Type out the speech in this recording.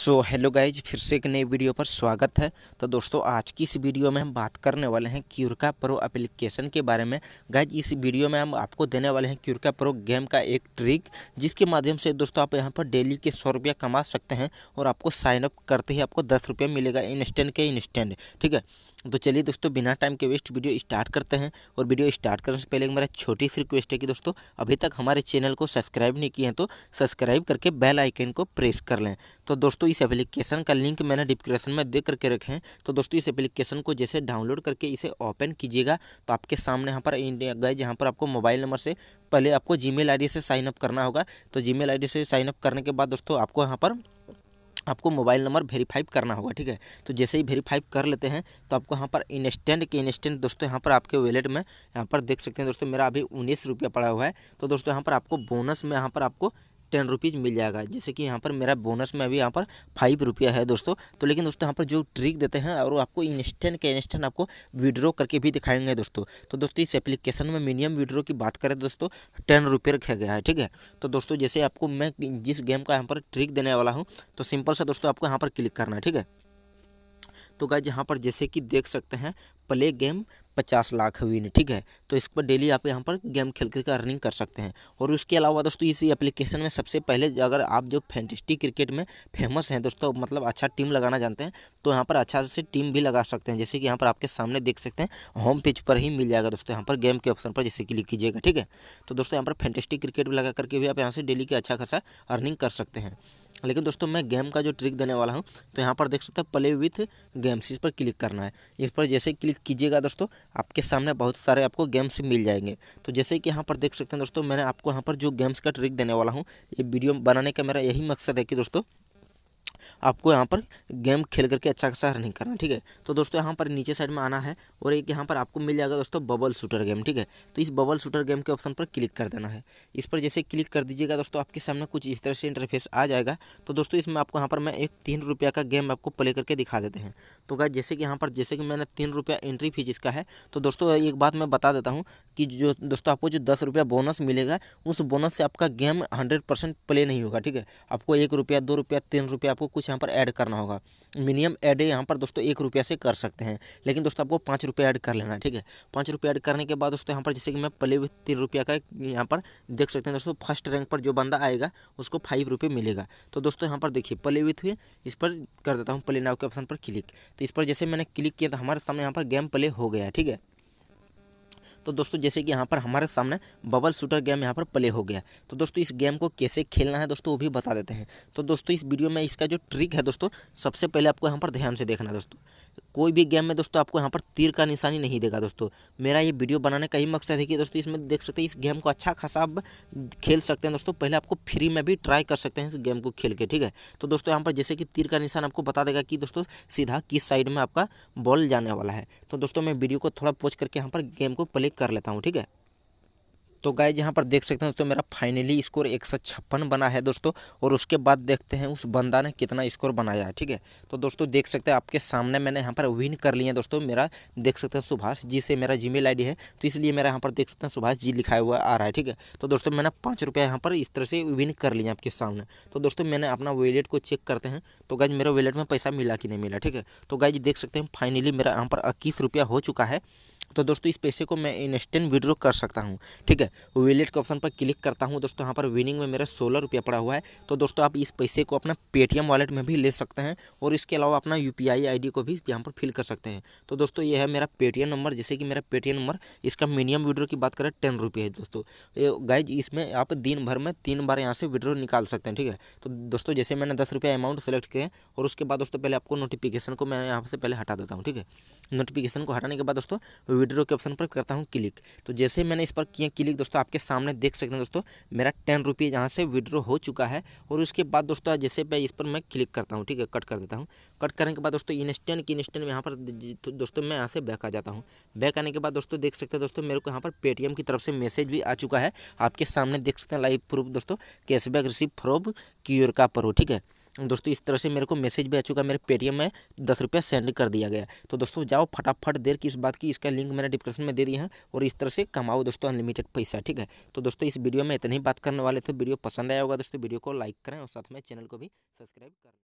so hello guys फिर से एक नई वीडियो पर स्वागत है तो दोस्तों आज की इस वीडियो में हम बात करने वाले हैं क्यूरका प्रो एप्लीकेशन के बारे में गाइज इस वीडियो में हम आपको देने वाले हैं क्यूरका प्रो गेम का एक ट्रिक जिसके माध्यम से दोस्तों आप यहां पर डेली के सौ रुपया कमा सकते हैं और आपको साइनअप करते ही आपको दस रुपये मिलेगा इंस्टेंट के इंस्टेंट ठीक है तो चलिए दोस्तों बिना टाइम के वेस्ट वीडियो स्टार्ट करते हैं और वीडियो स्टार्ट करने से पहले एक मेरा छोटी सी रिक्वेस्ट है कि दोस्तों अभी तक हमारे चैनल को सब्सक्राइब नहीं किए हैं तो सब्सक्राइब करके बेल आइकन को प्रेस कर लें तो दोस्तों इस एप्लीकेशन का लिंक मैंने डिस्क्रिप्शन में दे करके रखे हैं तो दोस्तों इस एप्लीकेशन को जैसे डाउनलोड करके इसे ओपन कीजिएगा तो आपके सामने यहाँ पर गए जहाँ पर आपको मोबाइल नंबर से पहले आपको जी मेल से साइनअप करना होगा तो जी मेल से साइनअप करने के बाद दोस्तों आपको यहाँ पर आपको मोबाइल नंबर वेरीफाइव करना होगा ठीक है तो जैसे ही वेरीफाइव कर लेते हैं तो आपको यहाँ पर इंस्टेंट के इंस्टेंट दोस्तों यहाँ पर आपके वॉलेट में यहाँ पर देख सकते हैं दोस्तों मेरा अभी उन्नीस रुपया पड़ा हुआ है तो दोस्तों यहाँ पर आपको बोनस में यहाँ पर आपको टेन रुपीज़ मिल जाएगा जैसे कि यहाँ पर मेरा बोनस में अभी यहाँ पर फाइव रुपया है दोस्तों तो लेकिन दोस्तों यहाँ पर जो ट्रिक देते हैं और आपको इंस्टेंट के इंस्टेंट आपको विड्रॉ करके भी दिखाएंगे दोस्तों तो दोस्तों इस एप्लीकेशन में मिनिमम विड्रॉ की बात करें दोस्तों टेन रुपये रखा गया है ठीक है तो दोस्तों जैसे आपको मैं जिस गेम का यहाँ पर ट्रिक देने वाला हूँ तो सिंपल सा दोस्तों आपको यहाँ पर क्लिक करना है ठीक है तो गाय यहाँ पर जैसे कि देख सकते हैं प्ले गेम पचास लाख विन ठीक है तो इस पर डेली आप यहाँ पर गेम खेल करके अर्निंग कर सकते हैं और उसके अलावा दोस्तों इस एप्लीकेशन में सबसे पहले अगर आप जो फैंटेस्टी क्रिकेट में फेमस हैं दोस्तों मतलब अच्छा टीम लगाना जानते हैं तो यहाँ पर अच्छा से टीम भी लगा सकते हैं जैसे कि यहाँ पर आपके सामने देख सकते हैं होम पेज पर ही मिल जाएगा दोस्तों यहाँ पर गेम के ऑप्शन पर जैसे क्लिक कीजिएगा ठीक है तो दोस्तों यहाँ पर फैंटेस्टिक क्रिकेट भी लगा करके भी आप यहाँ से डेली के अच्छा खासा अर्निंग कर सकते हैं लेकिन दोस्तों मैं गेम का जो ट्रिक देने वाला हूँ तो यहाँ पर देख सकते हैं प्ले विथ गेम्स इस पर क्लिक करना है इस पर जैसे क्लिक कीजिएगा दोस्तों आपके सामने बहुत सारे आपको गेम्स मिल जाएंगे तो जैसे कि यहाँ पर देख सकते हैं दोस्तों मैंने आपको यहाँ पर जो गेम्स का ट्रिक देने वाला हूँ ये वीडियो बनाने का मेरा यही मकसद है कि दोस्तों आपको यहाँ पर गेम खेल करके अच्छा खासा रनिंग करना ठीक है तो दोस्तों यहाँ पर नीचे साइड में आना है और एक यहाँ पर आपको मिल जाएगा दोस्तों बबल शूटर गेम ठीक है तो इस बबल शूटर गेम के ऑप्शन पर क्लिक कर देना है इस पर जैसे क्लिक कर दीजिएगा दोस्तों आपके सामने कुछ इस तरह से इंटरफेस आ जाएगा तो दोस्तों इसमें आपको यहाँ पर मैं एक तीन रुपया का गेम आपको प्ले करके दिखा देते हैं तो क्या जैसे कि यहाँ पर जैसे कि मैंने तीन रुपया एंट्री फीस इसका है तो दोस्तों एक बात मैं बता देता हूँ कि जो दोस्तों आपको जो दस रुपया बोनस मिलेगा उस बोनस से आपका गेम हंड्रेड परसेंट प्ले नहीं होगा ठीक है आपको एक रुपया दो रुपया तीन रुपया आपको कुछ यहाँ पर ऐड करना होगा मिनिमम ऐड यहाँ पर दोस्तों एक रुपया से कर सकते हैं लेकिन दोस्तों आपको पाँच रुपये ऐड कर लेना है ठीक है पाँच रुपये ऐड करने के बाद दोस्तों यहाँ पर जैसे कि मैं हुए तीन रुपया का यहाँ पर देख सकते हैं दोस्तों फर्स्ट रैंक पर जो बंदा आएगा उसको फाइव रुपये मिलेगा तो दोस्तों यहाँ पर देखिए प्ले विथ हुए इस पर कर देता हूँ प्ले नाव के ऑप्शन पर क्लिक तो इस पर जैसे मैंने क्लिक किया तो हमारे सामने यहाँ पर गेम प्ले हो गया ठीक है तो दोस्तों जैसे कि यहाँ पर हमारे सामने बबल शूटर गेम यहाँ पर प्ले हो गया तो दोस्तों इस गेम को कैसे खेलना है दोस्तों वो भी बता देते हैं तो दोस्तों इस वीडियो में इसका जो ट्रिक है दोस्तों सबसे पहले आपको यहाँ पर ध्यान से देखना दोस्तों कोई भी गेम में दोस्तों आपको यहाँ पर तीर का निशानी नहीं देगा दोस्तों मेरा ये वीडियो बनाने का ही मकसद है कि दोस्तों इसमें देख सकते हैं इस गेम को अच्छा खासा आप खेल सकते हैं दोस्तों पहले आपको फ्री में भी ट्राई कर सकते हैं इस गेम को खेल के ठीक है तो दोस्तों यहाँ पर जैसे कि तीर का निशान आपको बता देगा कि दोस्तों सीधा किस साइड में आपका बॉल जाने वाला है तो दोस्तों मैं वीडियो को थोड़ा पोच करके यहाँ पर गेम को प्ले क्लिक कर लेता हूँ ठीक है तो गाय यहाँ पर देख सकते हैं दोस्तों मेरा फाइनली स्कोर एक सौ छप्पन बना है दोस्तों और उसके बाद देखते हैं उस बंदा ने कितना स्कोर बनाया है ठीक है तो दोस्तों देख सकते हैं आपके सामने मैंने यहाँ पर विन कर लिया है दोस्तों मेरा देख सकते हैं सुभाष जी से मेरा जीमेल आईडी है तो इसलिए मेरा यहाँ पर देख सकते हैं सुभाष जी लिखा हुआ आ रहा है ठीक है तो दोस्तों मैंने पाँच रुपया यहाँ पर इस तरह से विन कर लिया आपके सामने तो दोस्तों मैंने अपना वॉलेट को चेक करते हैं तो गाय मेरे वॉलेट में पैसा मिला कि नहीं मिला ठीक है तो गाय देख सकते हैं फाइनली मेरा यहाँ पर इक्कीस रुपया हो चुका है तो दोस्तों इस पैसे को मैं इंस्टेंट विड्रॉ कर सकता हूँ ठीक है वैलेट के ऑप्शन पर क्लिक करता हूँ दोस्तों यहाँ पर विनिंग में मेरा सोलह रुपया पड़ा हुआ है तो दोस्तों आप इस पैसे को अपना पेटीएम वॉलेट में भी ले सकते हैं और इसके अलावा अपना यू पी को भी यहाँ पर फिल कर सकते हैं तो दोस्तों ये है मेरा पेटीएम नंबर जैसे कि मेरा पेटीएम नंबर इसका मिनिमम विड्रो की बात करें टेन रुपये है दोस्तों गाइज इसमें आप दिन भर में तीन बार यहाँ से विड्रो निकाल सकते हैं ठीक है तो दोस्तों जैसे मैंने दस रुपये अमाउंट सेलेक्ट किया है और उसके बाद दोस्तों पहले आपको नोटिफिकेशन को मैं यहाँ से पहले हटा देता हूँ ठीक है नोटिफिकेशन को हटाने के बाद दोस्तों विड्रो के ऑप्शन पर करता हूँ क्लिक तो जैसे मैंने इस पर किया क्लिक दोस्तों आपके सामने देख सकते हैं दोस्तों मेरा टेन रुपीज़ यहाँ से विड्रो हो चुका है और उसके बाद दोस्तों जैसे मैं इस पर मैं क्लिक करता हूँ ठीक है कट कर देता हूँ कट करने के बाद दोस्तों इंस्टेंट की इंस्टेंट यहाँ पर तो, दोस्तों मैं यहाँ से बैक आ जाता हूँ बैक आने के बाद दोस्तों देख सकते हैं दोस्तों मेरे को यहाँ पर पेटीएम की तरफ से मैसेज भी आ चुका है आपके सामने देख सकते हैं लाइव प्रूफ दोस्तों cashback receive from Qureka पर हो ठीक है दोस्तों इस तरह से मेरे को मैसेज भी आ चुका मेरे पेटीएम में दस रुपया सेंड कर दिया गया तो दोस्तों जाओ फटाफट देर इस बात की इसका लिंक मैंने डिस्क्रिप्शन में दे दिया है और इस तरह से कमाओ दोस्तों अनलिमिटेड पैसा ठीक है तो दोस्तों इस वीडियो में इतनी बात करने वाले थे वीडियो पसंद आया होगा दोस्तों वीडियो को लाइक करें और साथ में चैनल को भी सब्सक्राइब करें